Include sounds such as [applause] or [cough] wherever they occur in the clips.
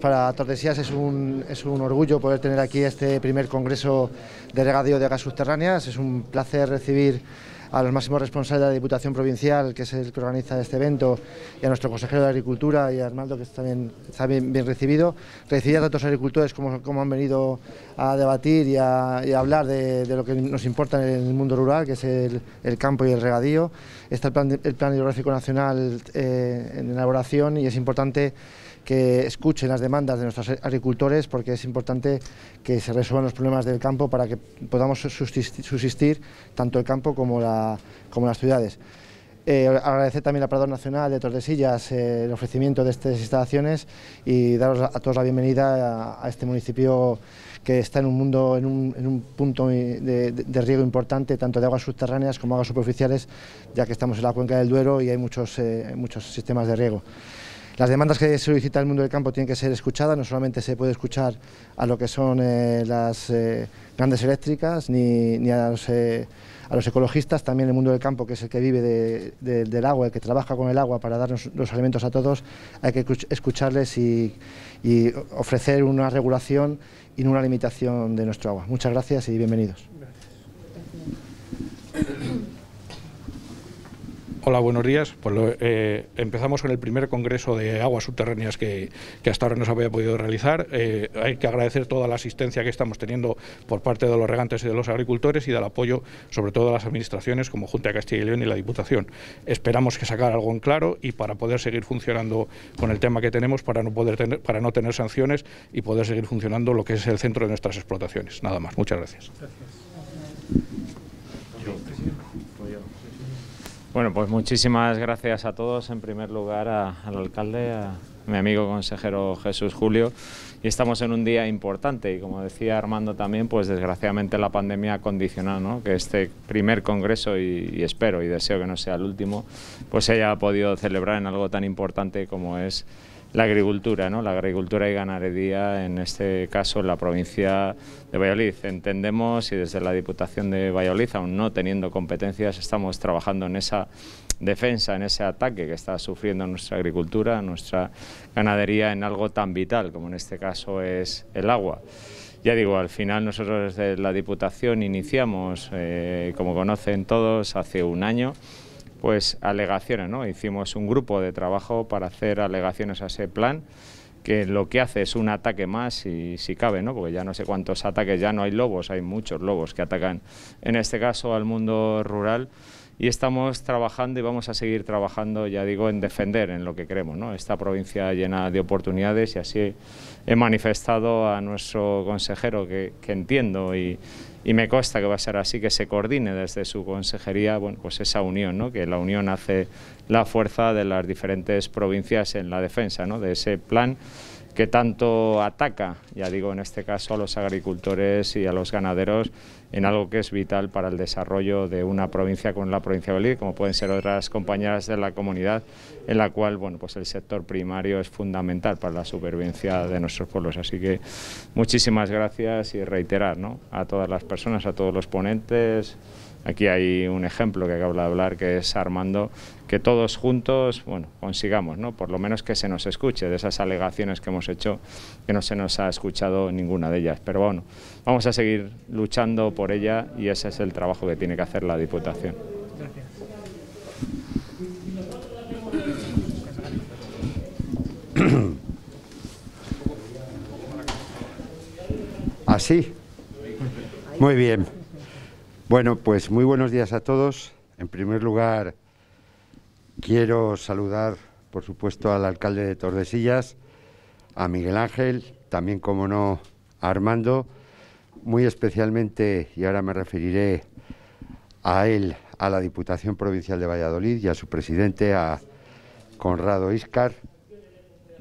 Para Tordesías es un, orgullo poder tener aquí este primer congreso de regadío de aguas subterráneas. Es un placer recibir a los máximos responsables de la Diputación Provincial, que es el que organiza este evento, y a nuestro consejero de Agricultura y a Arnaldo, que está bien, bien, recibido. Recibir a tantos agricultores como, han venido a debatir y a, hablar de, lo que nos importa en el mundo rural, que es el, el campo y el regadío está el Plan, Hidrográfico Nacional eh, en elaboración y es importante que escuchen las demandas de nuestros agricultores porque es importante que se resuelvan los problemas del campo para que podamos subsistir, tanto el campo como las ciudades. Eh, agradecer también al Prado Nacional de Tordesillas eh, el ofrecimiento de estas instalaciones y daros a todos la bienvenida a, este municipio que está en un mundo, en un, punto de, riego importante, tanto de aguas subterráneas como aguas superficiales, ya que estamos en la cuenca del Duero y hay muchos, eh, muchos sistemas de riego. Las demandas que solicita el mundo del campo tienen que ser escuchadas, no solamente se puede escuchar a lo que son eh, las eh, grandes eléctricas ni, eh, a, los, ecologistas, también el mundo del campo, que es el que vive del agua, el que trabaja con el agua para darnos los alimentos a todos, hay que escucharles y, y ofrecer una regulación y no una limitación de nuestro agua. Muchas gracias y bienvenidos. Hola, buenos días. Pues eh, empezamos con el primer congreso de aguas subterráneas que, hasta ahora no se había podido realizar. Eh, hay que agradecer toda la asistencia que estamos teniendo por parte de los regantes y de los agricultores y del apoyo, sobre todo, de las administraciones como Junta de Castilla y León y la Diputación. Esperamos que sacar algo en claro y para poder seguir funcionando con el tema que tenemos, para no, tener, para no tener sanciones y poder seguir funcionando lo que es el centro de nuestras explotaciones. Nada más. Muchas gracias. gracias. Bueno, pues muchísimas gracias a todos. En primer lugar, al alcalde, a mi amigo consejero Jesús Julio. Y estamos en un día importante y, como decía Armando también, pues desgraciadamente la pandemia ha condicionado ¿no? que este primer congreso, y, espero y deseo que no sea el último, pues se haya podido celebrar en algo tan importante como es la agricultura, ¿no? la agricultura y ganadería, en este caso en la provincia de Valladolid. Entendemos y desde la Diputación de Valladolid, aún no teniendo competencias, estamos trabajando en esa defensa, en ese ataque que está sufriendo nuestra agricultura, nuestra ganadería en algo tan vital como en este caso es el agua. Ya digo, al final nosotros desde la Diputación iniciamos, eh, como conocen todos, hace un año pues alegaciones, ¿no? Hicimos un grupo de trabajo para hacer alegaciones a ese plan que lo que hace es un ataque más y si cabe, ¿no? Porque ya no sé cuántos ataques, ya no hay lobos, hay muchos lobos que atacan en este caso al mundo rural y estamos trabajando y vamos a seguir trabajando, ya digo, en defender en lo que creemos, ¿no? Esta provincia llena de oportunidades y así he manifestado a nuestro consejero que, que entiendo y, y me consta que va a ser así, que se coordine desde su consejería bueno, pues esa unión, ¿no? que la unión hace la fuerza de las diferentes provincias en la defensa ¿no? de ese plan que tanto ataca, ya digo en este caso, a los agricultores y a los ganaderos en algo que es vital para el desarrollo de una provincia como la provincia de Valladolid, como pueden ser otras compañeras de la comunidad, en la cual bueno, pues el sector primario es fundamental para la supervivencia de nuestros pueblos. Así que muchísimas gracias y reiterar a todas las personas, a todos los ponentes, Aquí hay un ejemplo que acabo de hablar, que es Armando, que todos juntos bueno, consigamos, ¿no? por lo menos que se nos escuche de esas alegaciones que hemos hecho, que no se nos ha escuchado ninguna de ellas. Pero bueno, vamos a seguir luchando por ella y ese es el trabajo que tiene que hacer la Diputación. [clears throat] Así. Muy bien. Bueno, pues muy buenos días a todos. En primer lugar, quiero saludar, por supuesto, al alcalde de Tordesillas, a Miguel Ángel, también, como no, a Armando, muy especialmente, y ahora me referiré a él, a la Diputación Provincial de Valladolid y a su presidente, a Conrado Iscar.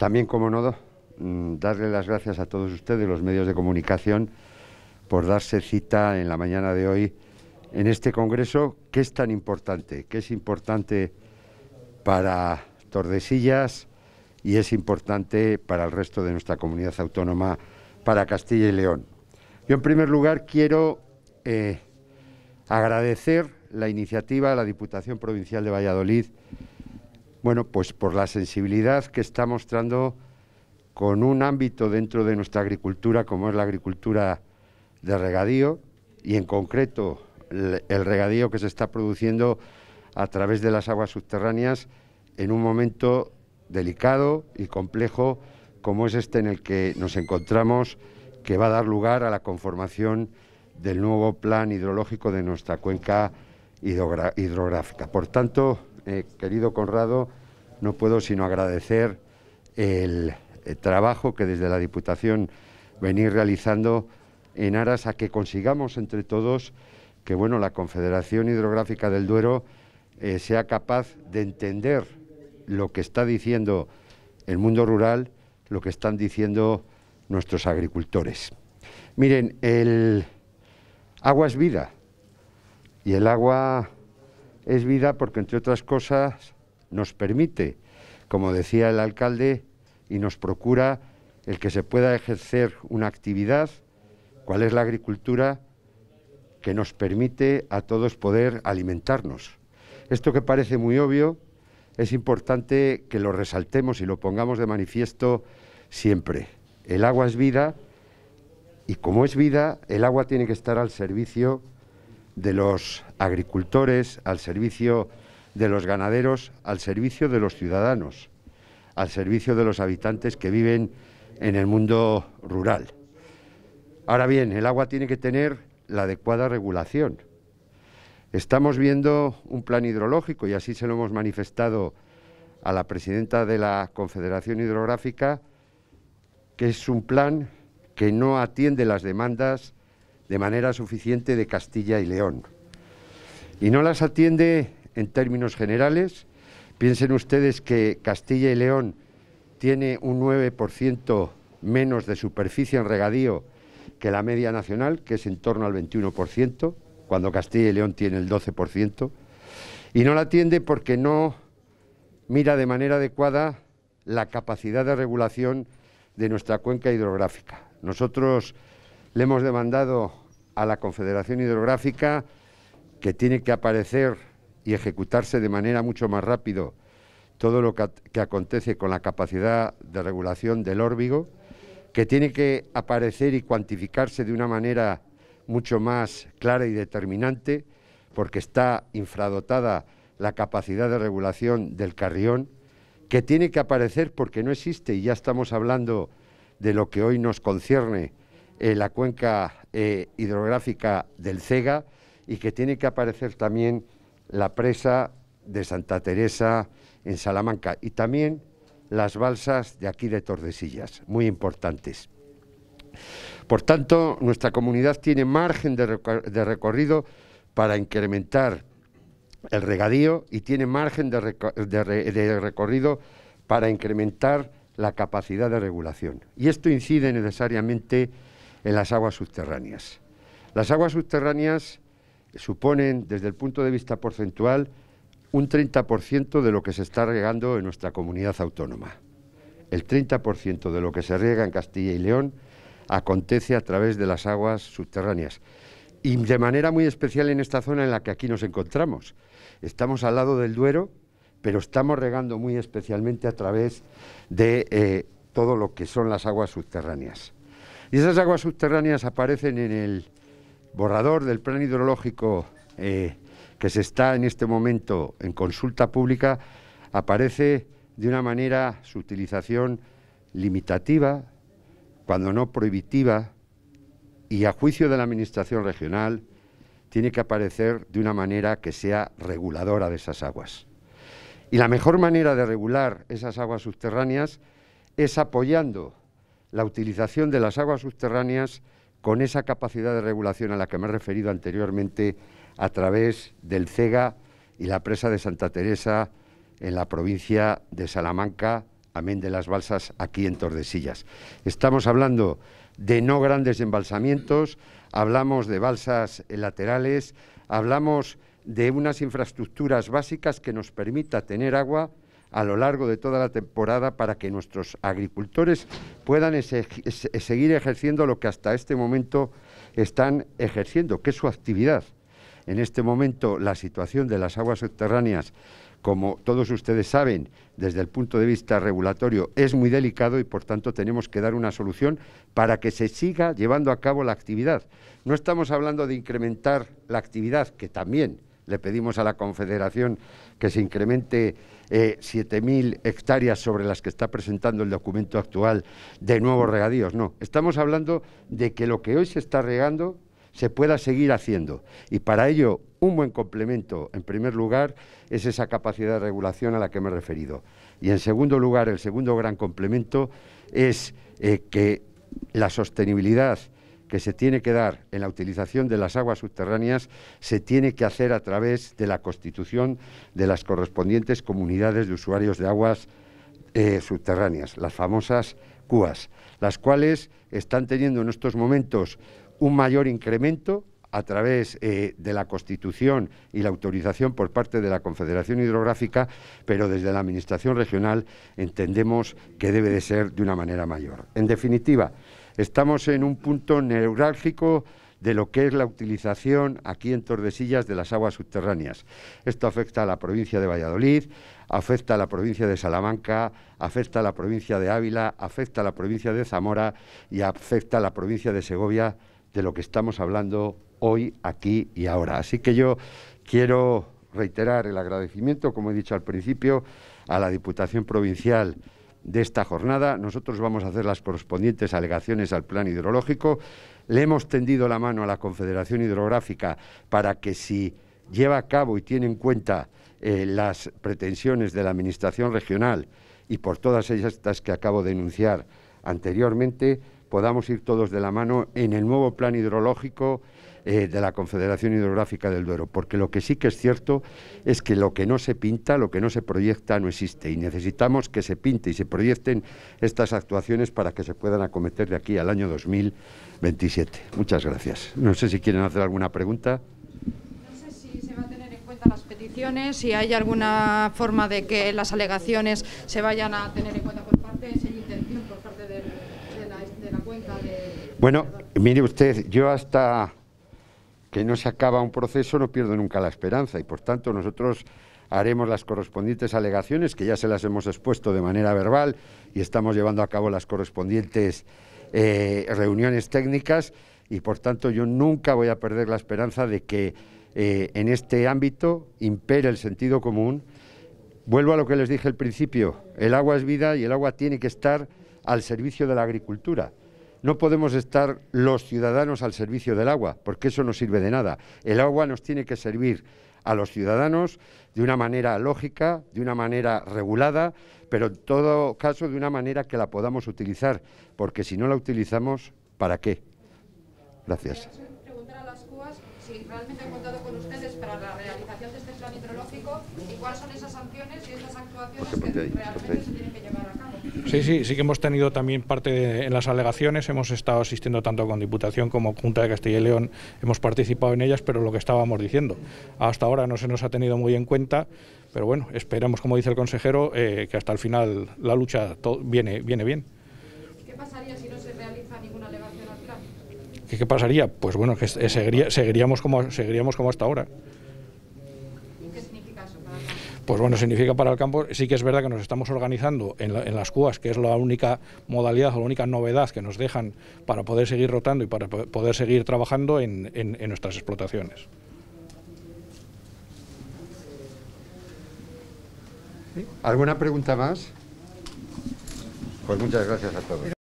También, como no, mm, darle las gracias a todos ustedes, los medios de comunicación, por darse cita en la mañana de hoy en este Congreso, ¿qué es tan importante? ¿Qué es importante para Tordesillas y es importante para el resto de nuestra comunidad autónoma, para Castilla y León? Yo, en primer lugar, quiero eh, agradecer la iniciativa de la Diputación Provincial de Valladolid, bueno, pues por la sensibilidad que está mostrando con un ámbito dentro de nuestra agricultura como es la agricultura de regadío y en concreto el regadío que se está produciendo a través de las aguas subterráneas en un momento delicado y complejo como es este en el que nos encontramos, que va a dar lugar a la conformación del nuevo plan hidrológico de nuestra cuenca hidrográfica. Por tanto, eh, querido Conrado, no puedo sino agradecer el, el eh, trabajo que desde la Diputación venís realizando en aras a que consigamos entre todos que bueno, la Confederación Hidrográfica del Duero eh, sea capaz de entender lo que está diciendo el mundo rural, lo que están diciendo nuestros agricultores. Miren, el agua es vida y el agua es vida porque, entre otras cosas, nos permite, como decía el alcalde, y nos procura el que se pueda ejercer una actividad, cuál es la agricultura, que nos permite a todos poder alimentarnos. Esto que parece muy obvio, es importante que lo resaltemos y lo pongamos de manifiesto siempre. El agua es vida y como es vida, el agua tiene que estar al servicio de los agricultores, al servicio de los ganaderos, al servicio de los ciudadanos, al servicio de los habitantes que viven en el mundo rural. Ahora bien, el agua tiene que tener la adecuada regulación. Estamos viendo un plan hidrológico y así se lo hemos manifestado a la presidenta de la Confederación Hidrográfica, que es un plan que no atiende las demandas de manera suficiente de Castilla y León. Y no las atiende en términos generales. Piensen ustedes que Castilla y León tiene un 9% menos de superficie en regadío que la media nacional, que es en torno al 21%, cuando Castilla y León tiene el 12%, y no la atiende porque no mira de manera adecuada la capacidad de regulación de nuestra cuenca hidrográfica. Nosotros le hemos demandado a la Confederación Hidrográfica que tiene que aparecer y ejecutarse de manera mucho más rápido todo lo que, que acontece con la capacidad de regulación del órbigo que tiene que aparecer y cuantificarse de una manera mucho más clara y determinante, porque está infradotada la capacidad de regulación del carrión, que tiene que aparecer porque no existe y ya estamos hablando de lo que hoy nos concierne eh, la cuenca eh, hidrográfica del Cega y que tiene que aparecer también la presa de Santa Teresa en Salamanca y también las balsas de aquí de Tordesillas, muy importantes. Por tanto, nuestra comunidad tiene margen de, recorrido para incrementar el regadío y tiene margen de recorrido para incrementar la capacidad de regulación. Y esto incide necesariamente en las aguas subterráneas. Las aguas subterráneas suponen, desde el punto de vista porcentual, un 30% de lo que se está regando en nuestra comunidad autónoma. El 30% de lo que se riega en Castilla y León acontece a través de las aguas subterráneas. Y de manera muy especial en esta zona en la que aquí nos encontramos. Estamos al lado del Duero, pero estamos regando muy especialmente a través de eh, todo lo que son las aguas subterráneas. Y esas aguas subterráneas aparecen en el borrador del plan hidrológico eh, que se está en este momento en consulta pública, aparece de una manera su utilización limitativa, cuando no prohibitiva, y a juicio de la Administración regional, tiene que aparecer de una manera que sea reguladora de esas aguas. Y la mejor manera de regular esas aguas subterráneas es apoyando la utilización de las aguas subterráneas con esa capacidad de regulación a la que me he referido anteriormente a través del CEGA y la presa de Santa Teresa en la provincia de Salamanca, amén de las balsas aquí en Tordesillas. Estamos hablando de no grandes embalsamientos, hablamos de balsas laterales, hablamos de unas infraestructuras básicas que nos permita tener agua a lo largo de toda la temporada para que nuestros agricultores puedan seguir ejerciendo lo que hasta este momento están ejerciendo, que es su actividad, en este momento la situación de las aguas subterráneas, como todos ustedes saben, desde el punto de vista regulatorio es muy delicado y por tanto tenemos que dar una solución para que se siga llevando a cabo la actividad. No estamos hablando de incrementar la actividad, que también le pedimos a la Confederación que se incremente 7.000 eh, hectáreas sobre las que está presentando el documento actual de nuevos regadíos. No, estamos hablando de que lo que hoy se está regando se pueda seguir haciendo. Y para ello, un buen complemento, en primer lugar, es esa capacidad de regulación a la que me he referido. Y en segundo lugar, el segundo gran complemento es eh, que la sostenibilidad que se tiene que dar en la utilización de las aguas subterráneas se tiene que hacer a través de la constitución de las correspondientes comunidades de usuarios de aguas eh, subterráneas, las famosas CUAS, las cuales están teniendo en estos momentos un mayor incremento a través eh, de la constitución y la autorización por parte de la Confederación Hidrográfica, pero desde la Administración Regional entendemos que debe de ser de una manera mayor. En definitiva, estamos en un punto neurálgico de lo que es la utilización aquí en Tordesillas de las aguas subterráneas. Esto afecta a la provincia de Valladolid, afecta a la provincia de Salamanca, afecta a la provincia de Ávila, afecta a la provincia de Zamora y afecta a la provincia de Segovia de lo que estamos hablando hoy, aquí y ahora. Así que yo quiero reiterar el agradecimiento, como he dicho al principio, a la Diputación Provincial de esta jornada. Nosotros vamos a hacer las correspondientes alegaciones al plan hidrológico. Le hemos tendido la mano a la Confederación Hidrográfica para que si lleva a cabo y tiene en cuenta eh, las pretensiones de la Administración Regional y por todas ellas estas que acabo de enunciar anteriormente, podamos ir todos de la mano en el nuevo plan hidrológico eh, de la Confederación Hidrográfica del Duero, porque lo que sí que es cierto es que lo que no se pinta, lo que no se proyecta, no existe y necesitamos que se pinte y se proyecten estas actuaciones para que se puedan acometer de aquí al año 2027. Muchas gracias. No sé si quieren hacer alguna pregunta. No sé si se van a tener en cuenta las peticiones, si hay alguna forma de que las alegaciones se vayan a tener en cuenta Bueno, mire usted, yo hasta que no se acaba un proceso no pierdo nunca la esperanza y por tanto nosotros haremos las correspondientes alegaciones que ya se las hemos expuesto de manera verbal y estamos llevando a cabo las correspondientes eh, reuniones técnicas y por tanto yo nunca voy a perder la esperanza de que eh, en este ámbito impere el sentido común. Vuelvo a lo que les dije al principio, el agua es vida y el agua tiene que estar al servicio de la agricultura. No podemos estar los ciudadanos al servicio del agua, porque eso no sirve de nada. El agua nos tiene que servir a los ciudadanos de una manera lógica, de una manera regulada, pero en todo caso de una manera que la podamos utilizar, porque si no la utilizamos, ¿para qué? Gracias. son esas Sí, sí, sí que hemos tenido también parte en las alegaciones, hemos estado asistiendo tanto con Diputación como Junta de Castilla y León, hemos participado en ellas, pero lo que estábamos diciendo, hasta ahora no se nos ha tenido muy en cuenta, pero bueno, esperamos, como dice el consejero, eh, que hasta el final la lucha viene, viene bien. ¿Qué pasaría si no se realiza ninguna alegación al ¿Qué, pasaría? Pues bueno, que eh, seguiríamos, como, seguiríamos como hasta ahora. Pues bueno, significa para el campo, sí que es verdad que nos estamos organizando en, las CUAS, que es la única modalidad o la única novedad que nos dejan para poder seguir rotando y para poder seguir trabajando en, nuestras explotaciones. ¿Alguna pregunta más? Pues muchas gracias a todos.